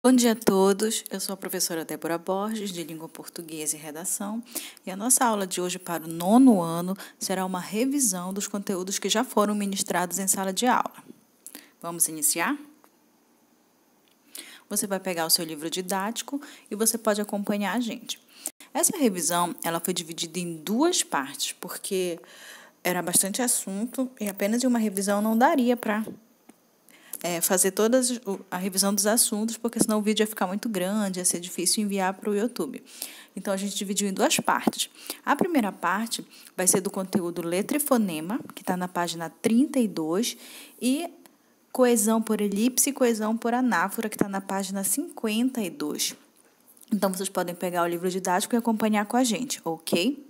Bom dia a todos, eu sou a professora Débora Borges, de Língua Portuguesa e Redação, e a nossa aula de hoje para o nono ano será uma revisão dos conteúdos que já foram ministrados em sala de aula. Vamos iniciar? Você vai pegar o seu livro didático e você pode acompanhar a gente. Essa revisão ela foi dividida em duas partes, porque era bastante assunto e apenas uma revisão não daria para é, fazer toda a revisão dos assuntos, porque senão o vídeo ia ficar muito grande, ia ser difícil enviar para o YouTube. Então, a gente dividiu em duas partes. A primeira parte vai ser do conteúdo letra e fonema, que está na página 32, e coesão por elipse e coesão por anáfora, que está na página 52. Então, vocês podem pegar o livro didático e acompanhar com a gente, ok?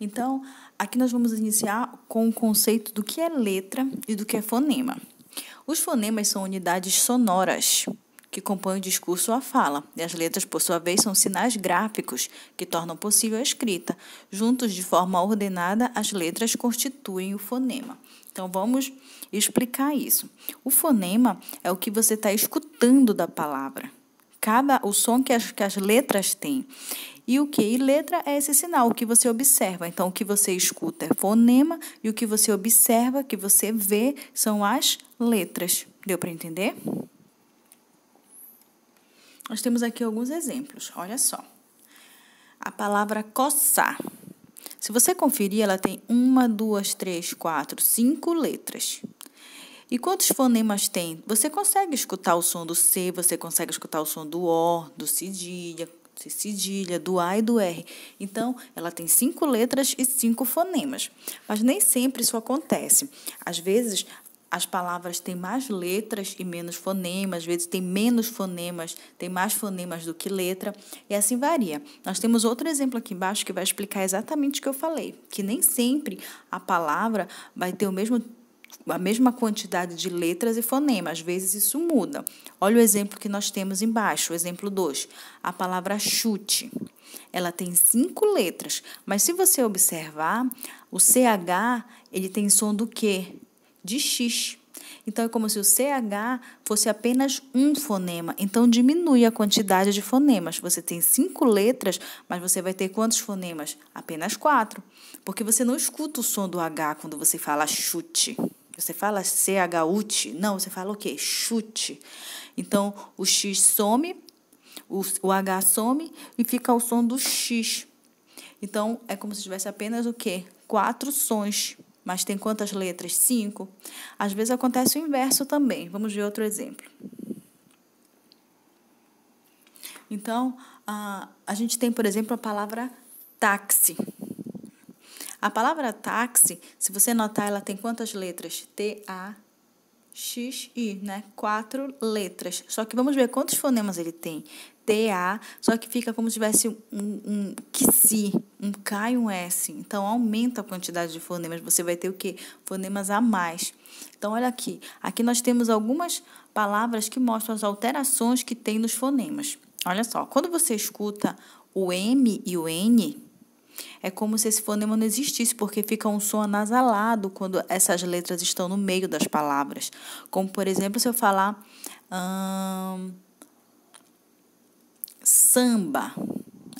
Então, aqui nós vamos iniciar com o conceito do que é letra e do que é fonema. Os fonemas são unidades sonoras que compõem o discurso ou a fala, e as letras, por sua vez, são sinais gráficos que tornam possível a escrita. Juntos de forma ordenada, as letras constituem o fonema. Então, vamos explicar isso. O fonema é o que você está escutando da palavra cada o som que as, que as letras têm. E o que? E letra é esse sinal, o que você observa. Então, o que você escuta é fonema e o que você observa, que você vê, são as letras. Deu para entender? Nós temos aqui alguns exemplos. Olha só. A palavra coçar. Se você conferir, ela tem uma, duas, três, quatro, cinco letras. E quantos fonemas tem? Você consegue escutar o som do C, você consegue escutar o som do O, do cedilha, cedilha, do A e do R. Então, ela tem cinco letras e cinco fonemas. Mas nem sempre isso acontece. Às vezes, as palavras têm mais letras e menos fonemas, às vezes tem menos fonemas, tem mais fonemas do que letra, e assim varia. Nós temos outro exemplo aqui embaixo que vai explicar exatamente o que eu falei, que nem sempre a palavra vai ter o mesmo a mesma quantidade de letras e fonemas, Às vezes isso muda. Olha o exemplo que nós temos embaixo, o exemplo 2. A palavra chute. Ela tem cinco letras, mas se você observar, o CH ele tem som do Q, de X. Então é como se o CH fosse apenas um fonema. Então diminui a quantidade de fonemas. Você tem cinco letras, mas você vai ter quantos fonemas? Apenas quatro. Porque você não escuta o som do H quando você fala chute. Você fala CHUT? Não, você fala o quê? Chute. Então, o X some, o, o H some e fica o som do X. Então, é como se tivesse apenas o quê? Quatro sons. Mas tem quantas letras? Cinco. Às vezes acontece o inverso também. Vamos ver outro exemplo. Então, a, a gente tem, por exemplo, a palavra táxi. A palavra táxi, se você notar, ela tem quantas letras? T-A-X-I, né? Quatro letras. Só que vamos ver quantos fonemas ele tem. T-A, só que fica como se tivesse um, um si, um K e um S. Então, aumenta a quantidade de fonemas. Você vai ter o quê? Fonemas a mais. Então, olha aqui. Aqui nós temos algumas palavras que mostram as alterações que tem nos fonemas. Olha só, quando você escuta o M e o N, é como se esse fonema não existisse, porque fica um som anasalado quando essas letras estão no meio das palavras. Como, por exemplo, se eu falar hum, samba,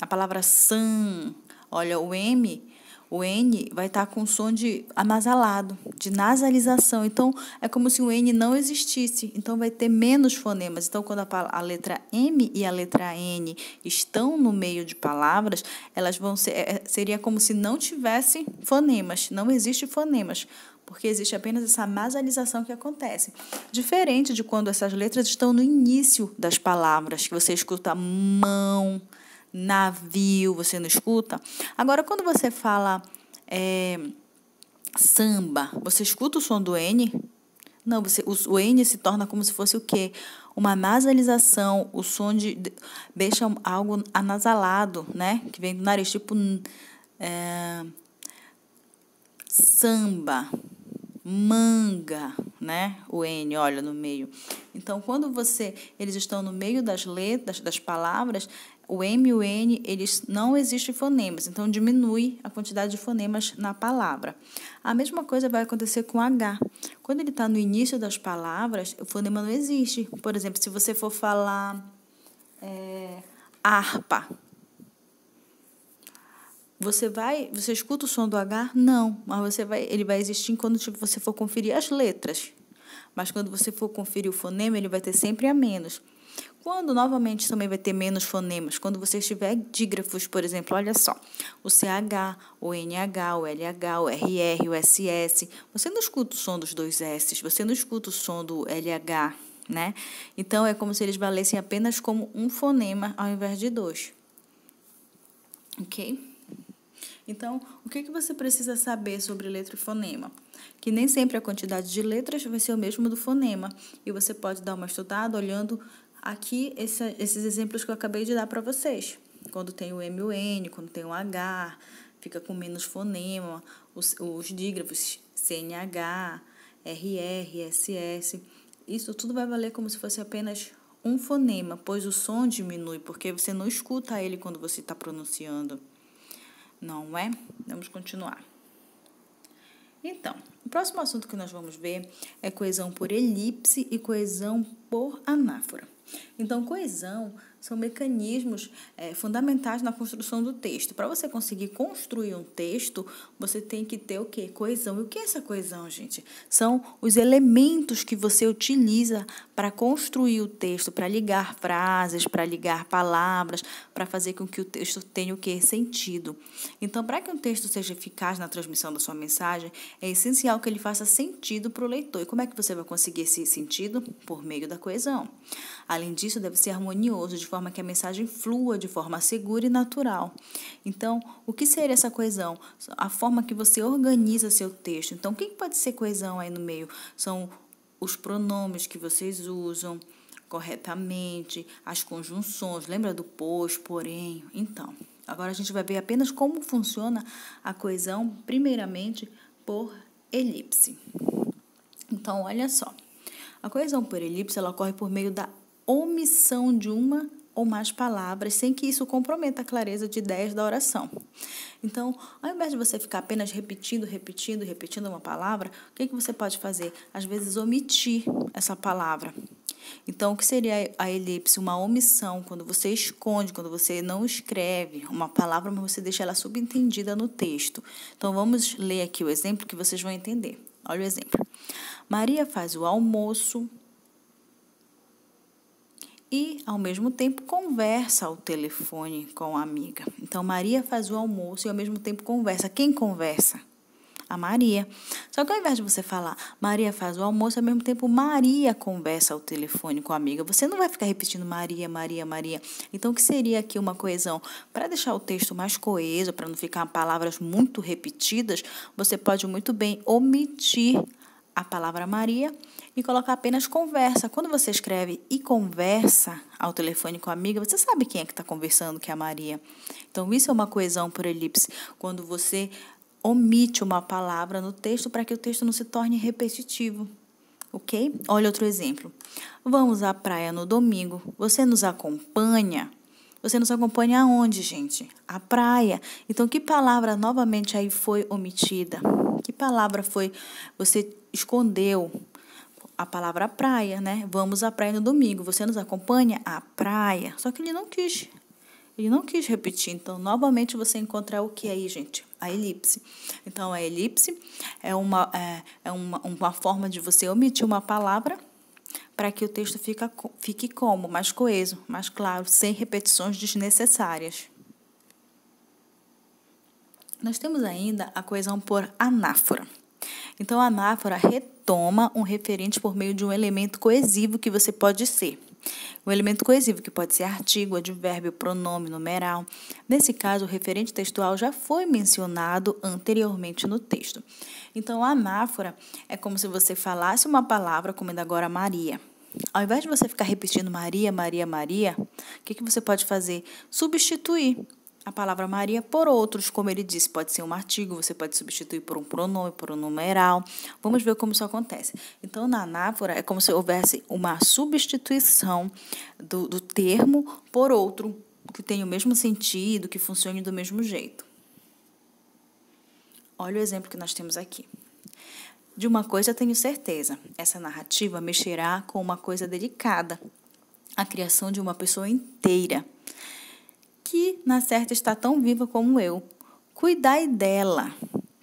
a palavra san, Olha, o M o N vai estar com som de amasalado, de nasalização. Então, é como se o N não existisse. Então, vai ter menos fonemas. Então, quando a, a letra M e a letra N estão no meio de palavras, elas vão ser. É, é seria como se não tivesse fonemas. Não existe fonemas porque existe apenas essa nasalização que acontece. Diferente de quando essas letras estão no início das palavras, que você escuta mão, navio, você não escuta? Agora, quando você fala é, samba, você escuta o som do N? Não, você, o, o N se torna como se fosse o quê? Uma nasalização, o som de, de deixa algo anasalado, né? Que vem do nariz, tipo é, samba, manga, né? O N, olha, no meio. Então, quando você, eles estão no meio das letras, das palavras, o M e o N, eles não existem fonemas, então diminui a quantidade de fonemas na palavra. A mesma coisa vai acontecer com H. Quando ele está no início das palavras, o fonema não existe. Por exemplo, se você for falar é, harpa, você vai, você escuta o som do H? Não, mas você vai, ele vai existir quando tipo, você for conferir as letras. Mas quando você for conferir o fonema, ele vai ter sempre a menos. Quando novamente também vai ter menos fonemas. Quando você tiver dígrafos, por exemplo, olha só, o CH, o NH, o LH, o RR, o SS. Você não escuta o som dos dois S, você não escuta o som do LH, né? Então é como se eles valessem apenas como um fonema ao invés de dois. Ok? Então, o que, que você precisa saber sobre letra e fonema? Que nem sempre a quantidade de letras vai ser o mesmo do fonema. E você pode dar uma estudada olhando aqui esse, esses exemplos que eu acabei de dar para vocês. Quando tem o M, o N, quando tem o H, fica com menos fonema, os, os dígrafos CNH, RR, SS. Isso tudo vai valer como se fosse apenas um fonema, pois o som diminui, porque você não escuta ele quando você está pronunciando. Não é? Vamos continuar. Então, o próximo assunto que nós vamos ver é coesão por elipse e coesão por anáfora. Então, coesão são mecanismos é, fundamentais na construção do texto. Para você conseguir construir um texto, você tem que ter o quê? Coesão. E o que é essa coesão, gente? São os elementos que você utiliza para construir o texto, para ligar frases, para ligar palavras, para fazer com que o texto tenha o quê? Sentido. Então, para que um texto seja eficaz na transmissão da sua mensagem, é essencial que ele faça sentido para o leitor. E como é que você vai conseguir esse sentido? Por meio da coesão. Além disso, deve ser harmonioso, de forma que a mensagem flua de forma segura e natural. Então, o que seria essa coesão? A forma que você organiza seu texto. Então, o que pode ser coesão aí no meio? São os pronomes que vocês usam corretamente, as conjunções, lembra do pois, porém, então. Agora a gente vai ver apenas como funciona a coesão, primeiramente por elipse. Então, olha só. A coesão por elipse ela ocorre por meio da omissão de uma ou mais palavras, sem que isso comprometa a clareza de ideias da oração. Então, ao invés de você ficar apenas repetindo, repetindo, repetindo uma palavra, o que, é que você pode fazer? Às vezes, omitir essa palavra. Então, o que seria a elipse? Uma omissão, quando você esconde, quando você não escreve uma palavra, mas você deixa ela subentendida no texto. Então, vamos ler aqui o exemplo que vocês vão entender. Olha o exemplo. Maria faz o almoço, e, ao mesmo tempo, conversa ao telefone com a amiga. Então, Maria faz o almoço e, ao mesmo tempo, conversa. Quem conversa? A Maria. Só que ao invés de você falar Maria faz o almoço, ao mesmo tempo Maria conversa ao telefone com a amiga. Você não vai ficar repetindo Maria, Maria, Maria. Então, o que seria aqui uma coesão? Para deixar o texto mais coeso, para não ficar palavras muito repetidas, você pode muito bem omitir a palavra Maria e colocar apenas conversa. Quando você escreve e conversa ao telefone com a amiga, você sabe quem é que está conversando, que é a Maria. Então, isso é uma coesão por elipse. Quando você omite uma palavra no texto para que o texto não se torne repetitivo. Ok? Olha outro exemplo. Vamos à praia no domingo. Você nos acompanha? Você nos acompanha aonde, gente? A praia. Então, que palavra novamente aí foi omitida? Que palavra foi você escondeu? A palavra praia, né? Vamos à praia no domingo. Você nos acompanha à praia. Só que ele não quis. Ele não quis repetir. Então, novamente você encontra o que aí, gente? A elipse. Então, a elipse é uma, é, é uma, uma forma de você omitir uma palavra para que o texto fica, fique como? Mais coeso, mais claro, sem repetições desnecessárias. Nós temos ainda a coesão por anáfora. Então, a anáfora retoma um referente por meio de um elemento coesivo que você pode ser. Um elemento coesivo que pode ser artigo, advérbio, pronome, numeral. Nesse caso, o referente textual já foi mencionado anteriormente no texto. Então, a anáfora é como se você falasse uma palavra, como agora Maria. Ao invés de você ficar repetindo Maria, Maria, Maria, o que, que você pode fazer? Substituir a palavra Maria por outros, como ele disse, pode ser um artigo, você pode substituir por um pronome, por um numeral. Vamos ver como isso acontece. Então, na anáfora, é como se houvesse uma substituição do, do termo por outro, que tenha o mesmo sentido, que funcione do mesmo jeito. Olha o exemplo que nós temos aqui. De uma coisa tenho certeza: essa narrativa mexerá com uma coisa delicada, a criação de uma pessoa inteira que na certa está tão viva como eu. Cuidai dela,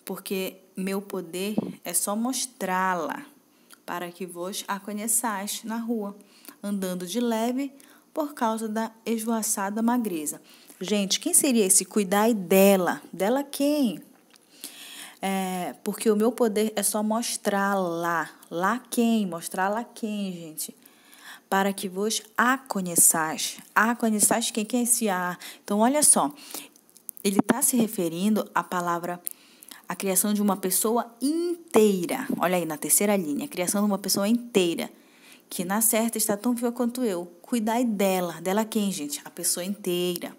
porque meu poder é só mostrá-la, para que vos a conheçais na rua, andando de leve por causa da esvoaçada magreza. Gente, quem seria esse cuidai dela? Dela quem? É, porque o meu poder é só mostrá-la. Lá quem? Mostrar lá quem, gente? para que vos a conheçais. A conheçais quem é esse a? Então, olha só, ele está se referindo à palavra a criação de uma pessoa inteira. Olha aí na terceira linha, a criação de uma pessoa inteira, que na certa está tão viva quanto eu. Cuidai dela. Dela quem, gente? A pessoa inteira.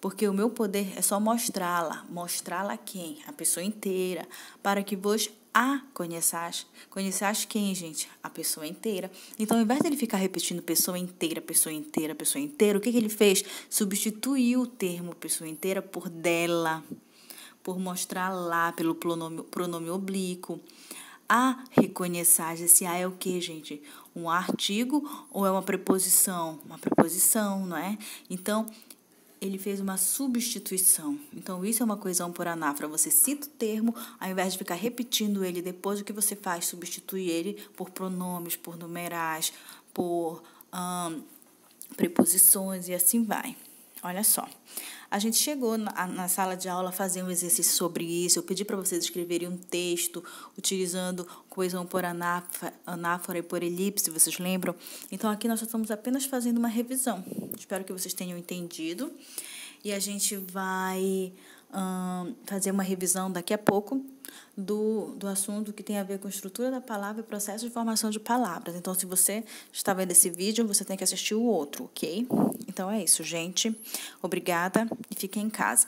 Porque o meu poder é só mostrá-la. Mostrá-la quem? A pessoa inteira. Para que vos a conheças. Conheças quem, gente? A pessoa inteira. Então, ao invés dele ficar repetindo pessoa inteira, pessoa inteira, pessoa inteira, o que, que ele fez? Substituiu o termo pessoa inteira por dela, por mostrar lá, pelo pronome, pronome oblíquo. A reconheças, esse A é o que, gente? Um artigo ou é uma preposição? Uma preposição, não é? Então, ele fez uma substituição. Então, isso é uma coesão por anáfora. Você cita o termo, ao invés de ficar repetindo ele depois, o que você faz? Substitui ele por pronomes, por numerais, por preposições e assim vai. Olha só. A gente chegou na, na sala de aula a fazer um exercício sobre isso. Eu pedi para vocês escreverem um texto utilizando coesão por anáfora, anáfora e por elipse, vocês lembram? Então aqui nós estamos apenas fazendo uma revisão. Espero que vocês tenham entendido. E a gente vai fazer uma revisão daqui a pouco do, do assunto que tem a ver com estrutura da palavra e processo de formação de palavras. Então, se você está vendo esse vídeo, você tem que assistir o outro, ok? Então é isso, gente. Obrigada e fiquem em casa.